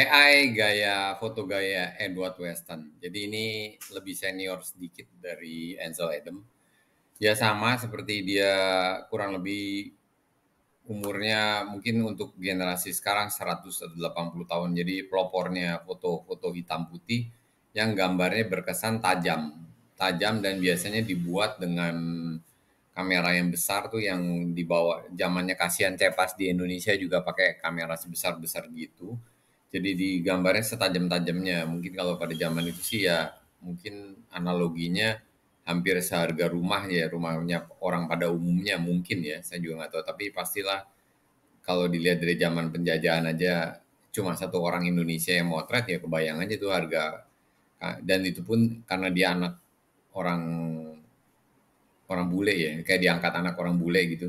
AI gaya foto gaya Edward Weston. Jadi ini lebih senior sedikit dari Ansel Adam. Ya sama seperti dia kurang lebih umurnya mungkin untuk generasi sekarang 180 tahun. Jadi pelopornya foto-foto hitam putih yang gambarnya berkesan tajam. Tajam dan biasanya dibuat dengan kamera yang besar tuh yang dibawa zamannya kasihan cepas di Indonesia juga pakai kamera sebesar-besar gitu jadi di gambarnya setajam-tajamnya mungkin kalau pada zaman itu sih ya mungkin analoginya hampir seharga rumah ya rumahnya orang pada umumnya mungkin ya saya juga nggak tahu tapi pastilah kalau dilihat dari zaman penjajahan aja cuma satu orang Indonesia yang motret ya kebayang aja itu harga dan itu pun karena dia anak orang orang bule ya kayak diangkat anak orang bule gitu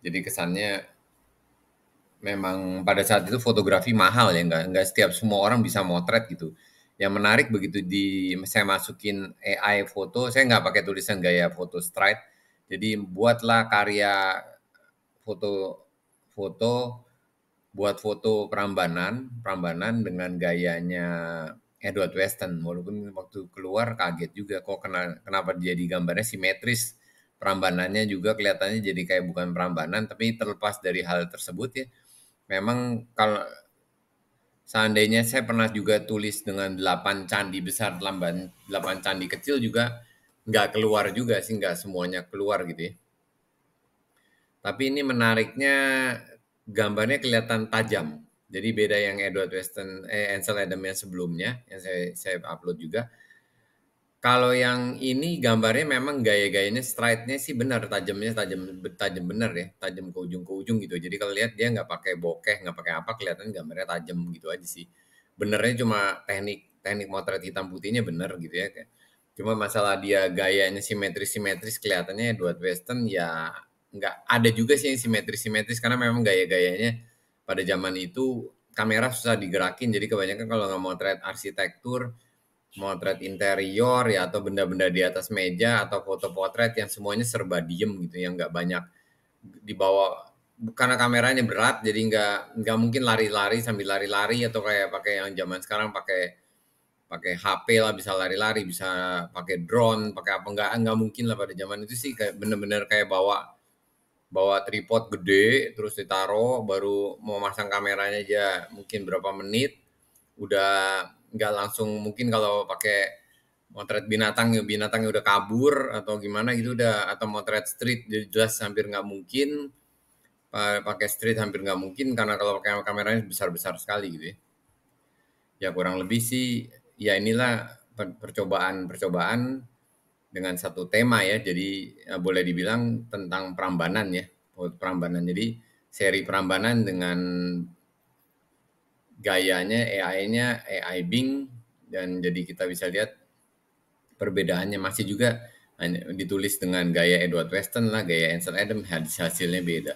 jadi kesannya memang pada saat itu fotografi mahal ya nggak nggak setiap semua orang bisa motret gitu yang menarik begitu di saya masukin AI foto saya nggak pakai tulisan gaya foto stride jadi buatlah karya foto foto buat foto perambanan perambanan dengan gayanya Edward Weston walaupun waktu keluar kaget juga kok kenapa jadi gambarnya simetris perambanannya juga kelihatannya jadi kayak bukan perambanan, tapi terlepas dari hal tersebut ya memang kalau seandainya saya pernah juga tulis dengan delapan candi besar, delapan candi kecil juga nggak keluar juga sih, nggak semuanya keluar gitu ya. Tapi ini menariknya gambarnya kelihatan tajam. Jadi beda yang Edward Weston, eh, Ansel Adam yang sebelumnya, yang saya, saya upload juga. Kalau yang ini gambarnya memang gaya-gayanya stride-nya sih benar, tajamnya tajam tajam benar ya, tajam ke ujung ke ujung gitu. Jadi kalau lihat dia nggak pakai bokeh, nggak pakai apa, kelihatan gambarnya tajam gitu aja sih. Benernya cuma teknik teknik motret hitam putihnya benar gitu ya. Cuma masalah dia gayanya simetris-simetris kelihatannya Edward Weston ya nggak ada juga sih yang simetris-simetris karena memang gaya-gayanya pada zaman itu kamera susah digerakin jadi kebanyakan kalau nggak motret arsitektur motret interior ya atau benda-benda di atas meja atau foto potret yang semuanya serba diem gitu yang nggak banyak dibawa karena kameranya berat jadi nggak nggak mungkin lari-lari sambil lari-lari atau kayak pakai yang zaman sekarang pakai pakai HP lah bisa lari-lari bisa pakai drone pakai apa nggak nggak mungkin lah pada zaman itu sih kayak bener-bener kayak bawa bawa tripod gede terus ditaruh baru mau masang kameranya aja mungkin berapa menit udah nggak langsung mungkin kalau pakai motret binatang ya binatangnya udah kabur atau gimana gitu udah atau motret street jelas hampir nggak mungkin pakai street hampir nggak mungkin karena kalau pakai kameranya besar besar sekali gitu ya. ya kurang lebih sih ya inilah percobaan percobaan dengan satu tema ya jadi ya boleh dibilang tentang perambanan ya Perambanan jadi seri perambanan dengan gayanya AI-nya AI Bing dan jadi kita bisa lihat perbedaannya masih juga ditulis dengan gaya Edward Weston lah, gaya Ansel Adams hasilnya beda.